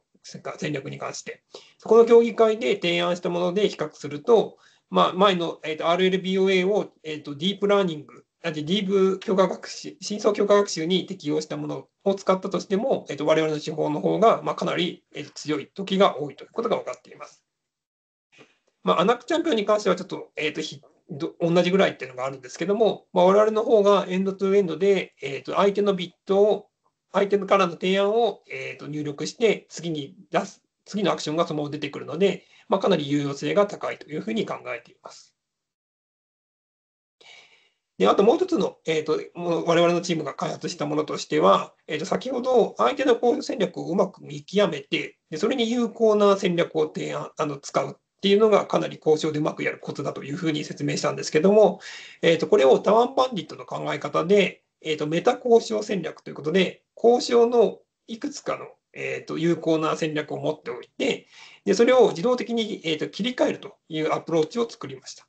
戦略に関して。この協議会で提案したもので比較すると、まあ、前の、えー、と RLBOA を、えー、とディープラーニング、ディープ強化学習、深層強化学習に適用したものを使ったとしても、えー、と我々の手法の方が、まあ、かなり、えー、強い時が多いということが分かっています。まあ、アナックチャンピオンに関してはちょっと,、えーと、ど同じぐらいっていうのがあるんですけども、まあ、我々の方がエンドトゥエンドで、えー、と相手のビットをアイテムからの提案を、えー、と入力して、次に出す、次のアクションがそのまま出てくるので、まあ、かなり有用性が高いというふうに考えています。で、あともう一つの、えっ、ー、と、我々のチームが開発したものとしては、えっ、ー、と、先ほど相手の交撃戦略をうまく見極めて、でそれに有効な戦略を提案、あの、使うっていうのがかなり交渉でうまくやるコツだというふうに説明したんですけども、えっ、ー、と、これをタワンバンディットの考え方で、えっ、と、メタ交渉戦略ということで、交渉のいくつかの、えーと、有効な戦略を持っておいて、でそれを自動的に、えーと、切り替えるというアプローチを作りました。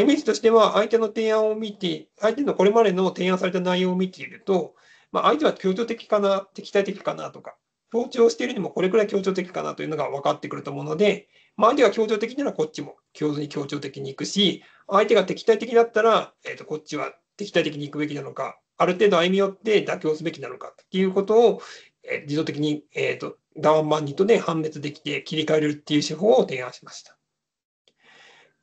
イメージとしては、相手の提案を見て、相手のこれまでの提案された内容を見ていると、まあ、相手は協調的かな、敵対的かなとか、強調しているにもこれくらい協調的かなというのが分かってくると思うので、まあ、相手が協調的ならこっちも共通に協調的に行くし、相手が敵対的だったら、えーとこっちは敵対的に行くべきなのか、ある程度歩み寄って妥協すべきなのかっていうことを、えー、自動的に、えーと、ダウンバンディッ判別できて切り替えるっていう手法を提案しました。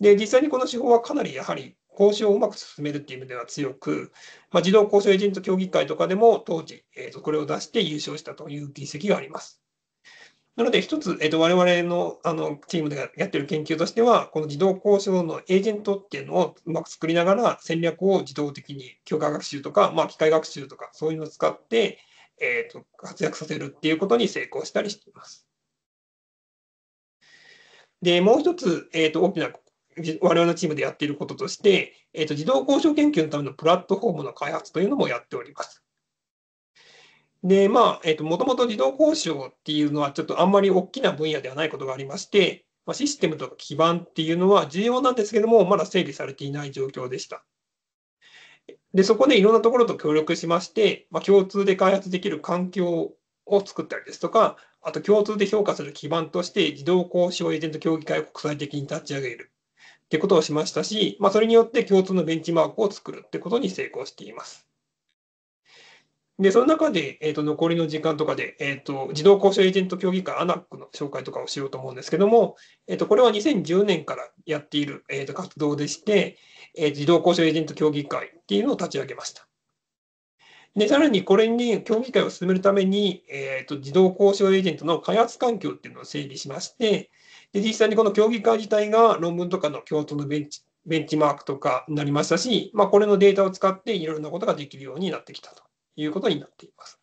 で、実際にこの手法はかなりやはり交渉をうまく進めるっていう意味では強く、まあ、自動交渉エージェント協議会とかでも当時、えーと、とこれを出して優勝したという実績があります。なので、一つ、えっと、我々のあのチームでやってる研究としては、この自動交渉のエージェントっていうのをうまく作りながら、戦略を自動的に強化学習とか、まあ、機械学習とか、そういうのを使って、えーと、活躍させるっていうことに成功したりしています。で、もう一つ、えーと、大きな我々のチームでやっていることとして、えーと自動交渉研究のためのプラットフォームの開発というのもやっております。で、まあ、えっ、ー、と、もともと自動交渉っていうのは、ちょっとあんまり大きな分野ではないことがありまして、まあ、システムとか基盤っていうのは重要なんですけども、まだ整備されていない状況でした。で、そこでいろんなところと協力しまして、まあ、共通で開発できる環境を作ったりですとか、あと共通で評価する基盤として自動交渉エージェント協議会を国際的に立ち上げるってことをしましたし、まあ、それによって共通のベンチマークを作るってことに成功しています。で、その中で、えーと、残りの時間とかで、えーと、自動交渉エージェント協議会 ANAC の紹介とかをしようと思うんですけども、えーと、これは2010年からやっている、えーと、活動でして、えー、自動交渉エージェント協議会っていうのを立ち上げました。で、さらにこれに協議会を進めるために、えー、と自動交渉エージェントの開発環境っていうのを整理しまして、で実際にこの協議会自体が論文とかの共通のベンチベンチマークとかになりましたし、まあ、これのデータを使っていろいろなことができるようになってきたと。いうことになっています。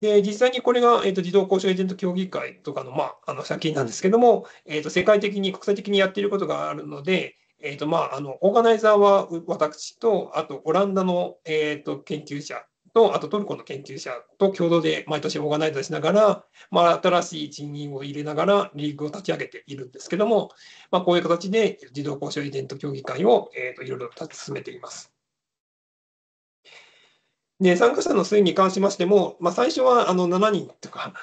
で、実際にこれが、えーと、自動交渉エージェント協議会とかの,、まあ、あの先なんですけども、えーと、世界的に、国際的にやっていることがあるので、えーとまあ、あのオーガナイザーは私と、あとオランダの、えーと、と研究者と、あとトルコの研究者と共同で毎年オーガナイザーしながら、まあ、新しい人員を入れながらリーグを立ち上げているんですけども、まあ、こういう形で自動交渉エージェント協議会を、えー、といろいろ進めています。で、参加者の推移に関しましても、まあ、最初はあの7人とか、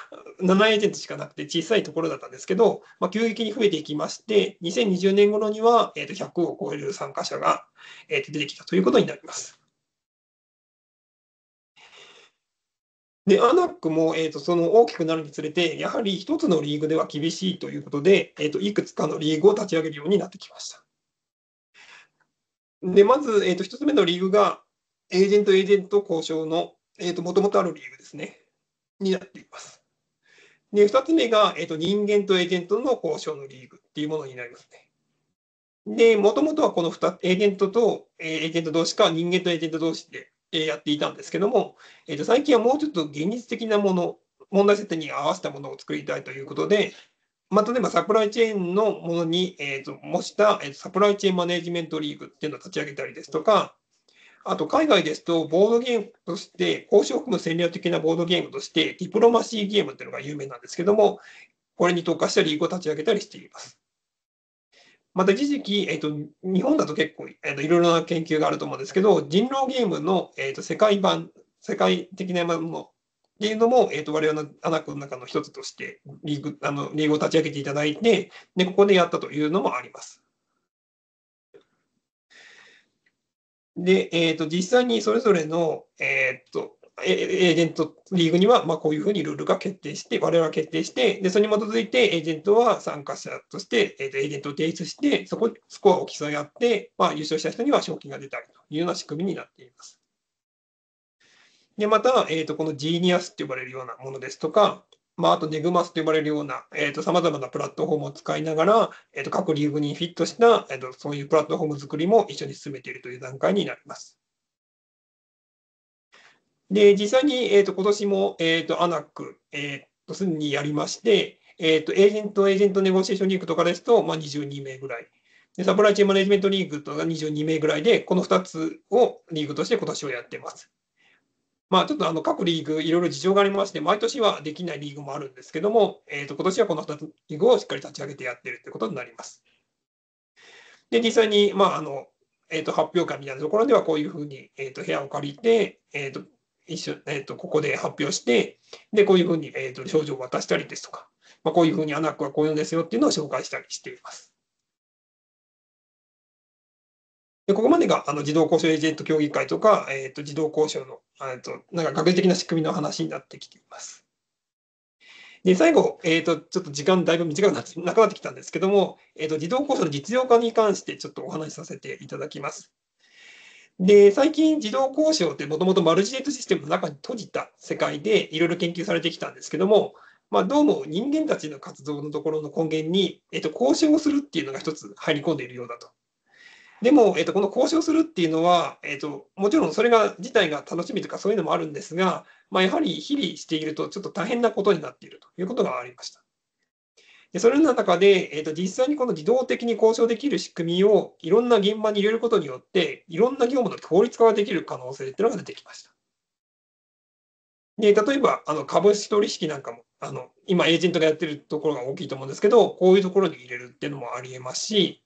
7 [LAUGHS] エージェントしかなくて小さいところだったんですけど、まあ、急激に増えていきまして、2020年頃には、えー、と100を超える参加者が、えー、と出てきたということになります。で、アナックも、えーと、その大きくなるにつれて、やはり一つのリーグでは厳しいということで、えーと、いくつかのリーグを立ち上げるようになってきました。で、まず、えーと、一つ目のリーグが、エージェント、エージェント交渉の、えーと、と元々ある理由ですね、になっています。で、2つ目が、えーと、人間とエージェントの交渉のリーグっていうものになりますね。で、もともとはこの2エージェントと、えー、エージェント同士か人間とエージェント同士で、えー、やっていたんですけども、えーと、最近はもうちょっと現実的なもの、問題設定に合わせたものを作りたいということで、まあ、例えばサプライチェーンのものに、えーと、模した、えー、サプライチェーンマネジメントリーグっていうのを立ち上げたりですとか、あと、海外ですと、ボードゲームとして、交渉を含む戦略的なボードゲームとして、ディプロマシーゲームっていうのが有名なんですけども、これに特化したリーグを立ち上げたりしています。また一時期、えーと、日本だと結構、えーと、いろいろな研究があると思うんですけど、人狼ゲームの、えーと、世界版、世界的なものっていうのも、えー、と我々のアナックの中の一つとしてリーグあのリーグを立ち上げていただいてで、ここでやったというのもあります。で、えっ、ー、と、実際にそれぞれの、えっ、ー、と、エージェントリーグには、まあ、こういうふうにルールが決定して、我々が決定して、で、それに基づいてエージェントは参加者として、えー、とエージェントを提出して、そこ、スコアを競い合って、まあ、優勝した人には賞金が出たりというような仕組みになっています。で、また、えっ、ー、と、このジーニアスって呼ばれるようなものですとか、まあ、あとネグマスと呼ばれるような、えっ、ー、と、様々なプラットフォームを使いながら、えっ、ー、と、各リーグにフィットした、えっ、ー、と、そういうプラットフォーム作りも一緒に進めているという段階になります。で、実際に、えっ、と、今年も、えっ、と、アナック、えっ、と、すでにやりまして、えっ、と、エージェント、エージェントネゴシエーションリーグとかですと、まあ、22名ぐらい。で、サプライチェーンマネジメントリーグとか22名ぐらいで、この2つをリーグとして今年はやってます。まあ、ちょっとあの各リーグ、いろいろ事情がありまして、毎年はできないリーグもあるんですけども、えー、と今年はこの2つリーグをしっかり立ち上げてやってるということになります。で、実際に、まああのえー、と発表会みたいなところでは、こういうふうに、えー、と部屋を借りて、えーと一緒えー、とここで発表して、でこういうふうに、えー、と症状を渡したりですとか、まあ、こういうふうにアナックはこういうんですよっていうのを紹介したりしています。でここまでがあの自動交渉エージェント協議会とか、えー、と自動交渉のえっと、なんか学術的な仕組みの話になってきています。で、最後、えっ、ー、と、ちょっと時間だいぶ短くなってなくなってきたんですけども、えっ、ー、と、自動校舎の実用化に関してちょっとお話しさせていただきます。で、最近、自動交渉ってもともとマルチネットシステムの中に閉じた世界でいろいろ研究されてきたんですけども、まあ、どうも人間たちの活動のところの根源に、えっ、と、交渉をするっていうのが一つ入り込んでいるようだとでも、えっと、この交渉するっていうのは、えっと、もちろんそれが自体が楽しみとかそういうのもあるんですが、まあ、やはり日々しているとちょっと大変なことになっているということがありました。でそれの中で、えっと、実際にこの自動的に交渉できる仕組みをいろんな現場に入れることによって、いろんな業務の効率化ができる可能性っていうのが出てきました。で例えばあの株式取引なんかもあの今エージェントがやってるところが大きいと思うんですけどこういうところに入れるっていうのもありえますし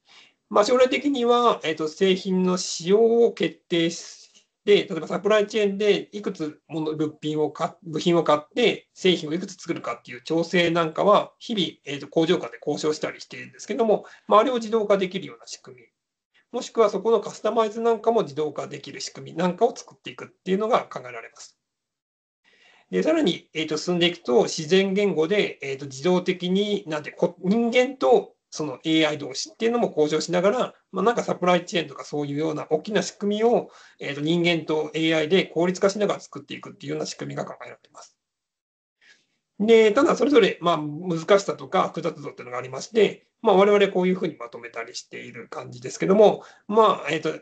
まあ、将来的には、えー、と製品の使用を決定して、例えばサプライチェーンでいくつもの物品を買部品を買って、製品をいくつ作るかっていう調整なんかは、日々、えー、と工場間で交渉したりしているんですけども、まあ、あれを自動化できるような仕組み、もしくはそこのカスタマイズなんかも自動化できる仕組みなんかを作っていくっていうのが考えられます。で、さらに、えー、と進んでいくと、自然言語で、えー、と自動的に、なんて、人間とその AI 同士っていうのも向上しながら、まあ、なんかサプライチェーンとかそういうような大きな仕組みを、えー、と人間と AI で効率化しながら作っていくっていうような仕組みが考えられています。で、ただそれぞれ、まあ、難しさとか複雑度っていうのがありまして、まあ、我々こういうふうにまとめたりしている感じですけども、まあ、えっ、ー、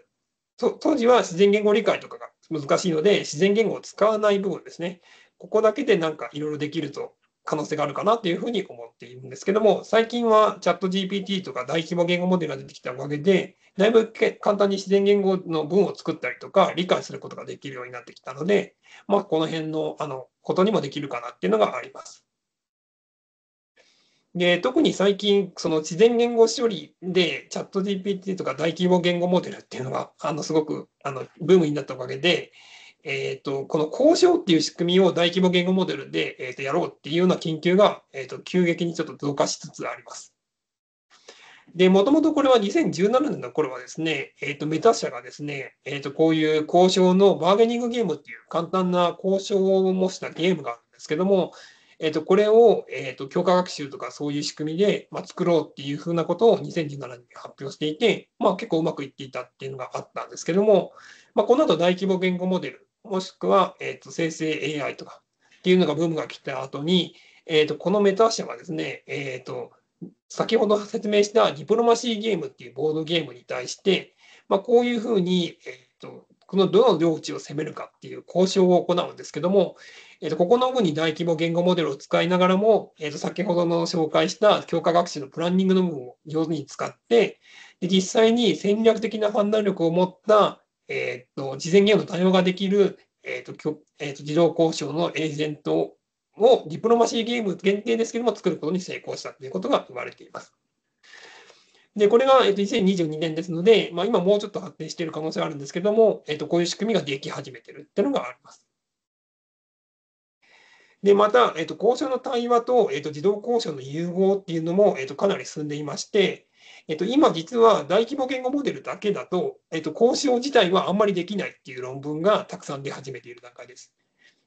と、当時は自然言語理解とかが難しいので、自然言語を使わない部分ですね。ここだけでなんかいろいろできると可能性があるかなというふうに思っているんですけども、最近はチャット GPT とか大規模言語モデルが出てきたおかげで、だいぶ簡単に自然言語の文を作ったりとか、理解することができるようになってきたので、まあ、この辺のあのことにもできるかなっていうのがあります。で特に最近、その自然言語処理で、チャット GPT とか大規模言語モデルっていうのが、あのすごくあのブームになったおかげで、えーと、この交渉っていう仕組みを大規模言語モデルで、えーと、やろうっていうような研究が、えーと、と急激にちょっと増加しつつあります。で、もともとこれは2017年の頃はですね、えー、とメタ社がですね、えー、とこういう交渉のバーゲニングゲームっていう簡単な交渉を模したゲームがあるんですけども、えー、とこれを、えー、と強化学習とかそういう仕組みで、まあ、作ろうっていうふうなことを2017年に発表していて、まあ、結構うまくいっていたっていうのがあったんですけども、まあ、この後大規模言語モデルもしくは、えーと、生成 AI とかっていうのがブームが来た後に、えーと、このメタ社はですね、えーと、と先ほど説明したディプロマシーゲームっていうボードゲームに対して、まあ、こういうふうに、えー、とこのどの領地を攻めるかっていう交渉を行うんですけども、えー、とここの部に大規模言語モデルを使いながらも、えー、と先ほどの紹介した強化学習のプランニングの部分を上手に使ってで実際に戦略的な判断力を持ったえーと、事前ゲーム対応ができる、えーときょえーと、自動交渉のエージェントをディプロマシーゲーム限定ですけども作ることに成功したということが言われています。で、これが、えー、と2022年ですので、まあ、今もうちょっと発展している可能性があるんですけども、えーと、こういう仕組みができ始めてるっていうのがあります。で、また、えー、と交渉の対話と,、えー、と自動交渉の融合っていうのも、えー、とかなり進んでいまして、えっと、今実は大規模言語モデルだけだと、えっと、交渉自体はあんまりできないっていう論文がたくさん出始めている段階です。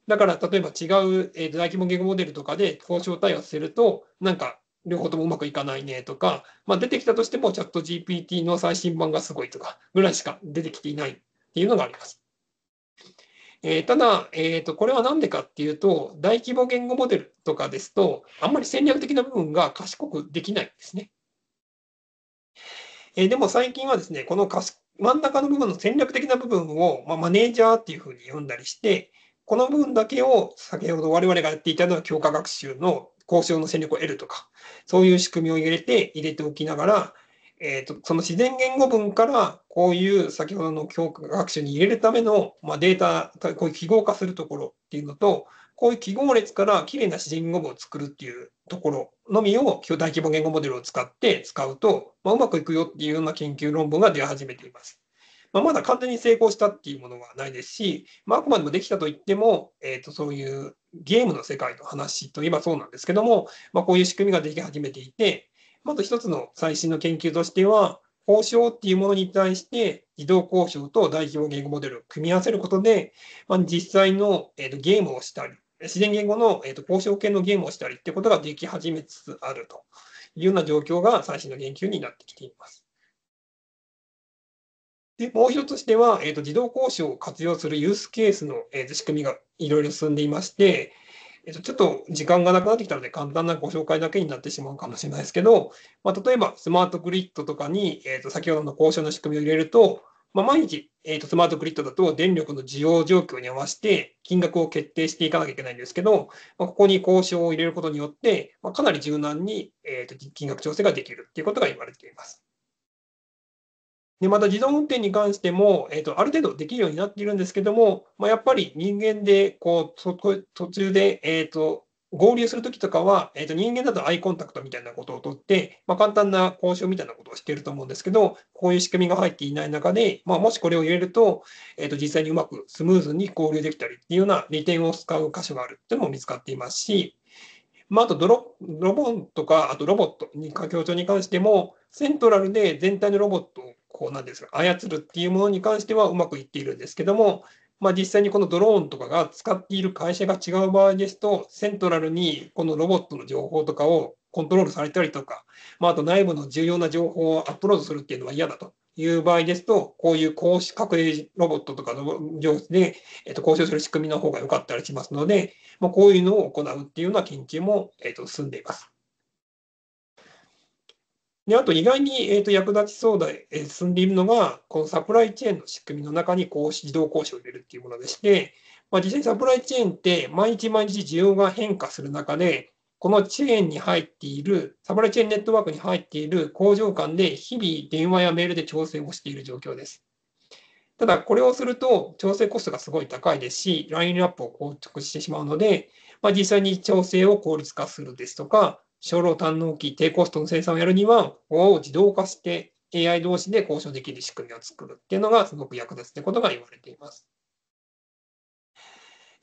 だから例えば違う、えと、大規模言語モデルとかで交渉対応するとなんか両方ともうまくいかないねとか、まあ、出てきたとしてもチャット GPT の最新版がすごいとかぐらいしか出てきていないっていうのがあります。えー、ただ、えーと、これは何でかっていうと大規模言語モデルとかですとあんまり戦略的な部分が賢くできないんですね。えー、でも最近はですね、この真ん中の部分の戦略的な部分を、まあ、マネージャーっていうふうに呼んだりして、この部分だけを先ほど我々がやっていたのは強化学習の交渉の戦略を得るとか、そういう仕組みを入れて、入れておきながら、えーと、その自然言語文からこういう先ほどの教科学習に入れるための、まあ、データこういう記号化するところっていうのとこういう記号列からきれいな自然語文を作るっていうところのみを大規模言語モデルを使って使うと、まあ、うまくいくよっていうような研究論文が出始めています。まあ、まだ完全に成功したっていうものはないですし、まあ、あくまでもできたといっても、えー、とそういうゲームの世界の話といえばそうなんですけども、まあ、こういう仕組みができ始めていて、まず一つの最新の研究としては、交渉っていうものに対して自動交渉と大規模言語モデルを組み合わせることで、まあ、実際の、えー、とゲームをしたり、自然言語の、えーと、交渉系のゲームをしたりってことができ始めつつあるというような状況が最新の言及になってきています。で、もう一つとしては、えーと、自動交渉を活用するユースケースの、えーと、仕組みがいろいろ進んでいまして、えー、とちょっと時間がなくなってきたので簡単なご紹介だけになってしまうかもしれないですけど、まあ、例えばスマートグリッドとかに、えー、と先ほどの交渉の仕組みを入れると、まあ、毎日、えーと、スマートグリッドだと電力の需要状況に合わせて金額を決定していかなきゃいけないんですけど、まあ、ここに交渉を入れることによって、まあ、かなり柔軟に、えーと、金額調整ができるということが言われています。でまた自動運転に関しても、えーと、ある程度できるようになっているんですけども、まあ、やっぱり人間でこう途中で、えーと合流するときとかは、えー、と人間だとアイコンタクトみたいなことをとって、まあ、簡単な交渉みたいなことをしていると思うんですけど、こういう仕組みが入っていない中で、まあ、もしこれを入れると、えー、と実際にうまくスムーズに交流できたりっていうような利点を使う箇所があるっていうのも見つかっていますし、まあ、あとドロロボンとか、あとロボットに、協調に関しても、セントラルで全体のロボットをこうなんですが操るっていうものに関してはうまくいっているんですけども、まあ、実際にこのドローンとかが使っている会社が違う場合ですと、セントラルにこのロボットの情報とかをコントロールされたりとか、まあ、あと内部の重要な情報をアップロードするっていうのは嫌だという場合ですと、こういう公式各ロボットとかの上で、えっと、交渉する仕組みの方が良かったりしますので、まあ、こういうのを行うっていうような研究も、えっと、進んでいます。で、あと意外に、えーと、役立ちそうで、えー、進んでいるのが、このサプライチェーンの仕組みの中にこう自動交渉を入れるっていうものでして、まあ、実際にサプライチェーンって毎日毎日需要が変化する中で、このチェーンに入っている、サプライチェーンネットワークに入っている工場間で日々電話やメールで調整をしている状況です。ただ、これをすると調整コストがすごい高いですし、ラインナップを構築してしまうので、まあ、実際に調整を効率化するですとか、初老堪能期低コストの生産をやるには、を自動化して AI 同士で交渉できる仕組みを作るっていうのがすごく役立つってことが言われています。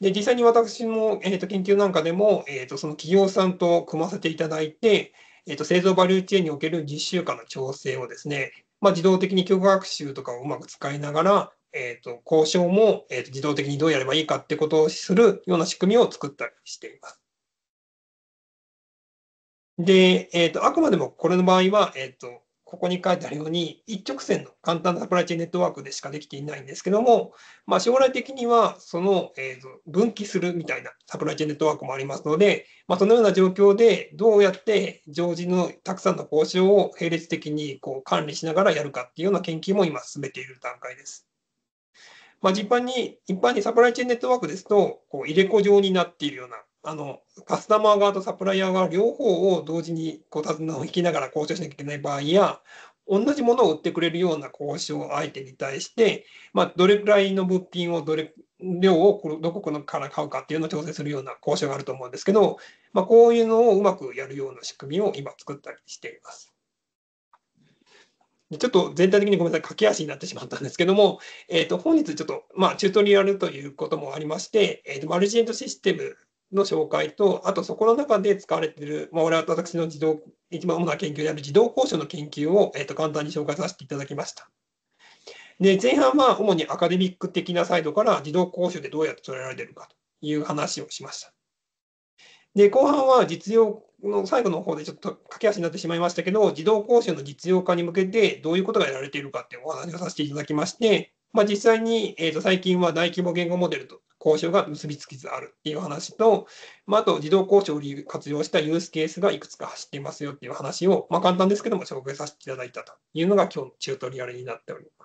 で、実際に私も、えーと、研究なんかでも、えーと、その企業さんと組ませていただいて、えーと、製造バリューチェーンにおける実習化の調整をですね、まあ、自動的に教科学習とかをうまく使いながら、えーと、と交渉も、えー、と自動的にどうやればいいかってことをするような仕組みを作ったりしています。で、えっ、ー、と、あくまでもこれの場合は、えっ、ー、と、ここに書いてあるように、一直線の簡単なサプライチェーンネットワークでしかできていないんですけども、まあ、将来的には、その、えー、と分岐するみたいなサプライチェーンネットワークもありますので、まあ、そのような状況で、どうやって常時のたくさんの交渉を並列的にこう管理しながらやるかっていうような研究も今進めている段階です。まあ、一般に、一般にサプライチェーンネットワークですと、こう入れ子状になっているようなあのカスタマー側とサプライヤー側両方を同時にこう手綱を引きながら交渉しなきゃいけない場合や同じものを売ってくれるような交渉相手に対して、まあ、どれくらいの物品をどれ量をどこから買うかっていうのを調整するような交渉があると思うんですけど、まあ、こういうのをうまくやるような仕組みを今作ったりしています。ちょっと全体的にごめんなさい、駆け足になってしまったんですけども、えー、と本日ちょっと、まあ、チュートリアルということもありまして、えー、とマルチエントシステムの紹介と、あとそこの中で使われている、まあ、俺は私の自動、一番主な研究である自動交渉の研究を、えー、と簡単に紹介させていただきました。で、前半は主にアカデミック的なサイドから自動交渉でどうやって捉えられているかという話をしました。で、後半は実用の最後の方でちょっと駆け足になってしまいましたけど、自動講習の実用化に向けてどういうことがやられているかっていうお話をさせていただきまして、まあ、実際に、えー、と最近は大規模言語モデルと交渉が結びつきつつあるっていう話と、まあ、あと自動交渉を活用したユースケースがいくつか走っていますよっていう話を、まあ、簡単ですけども紹介させていただいたというのが今日のチュートリアルになっております。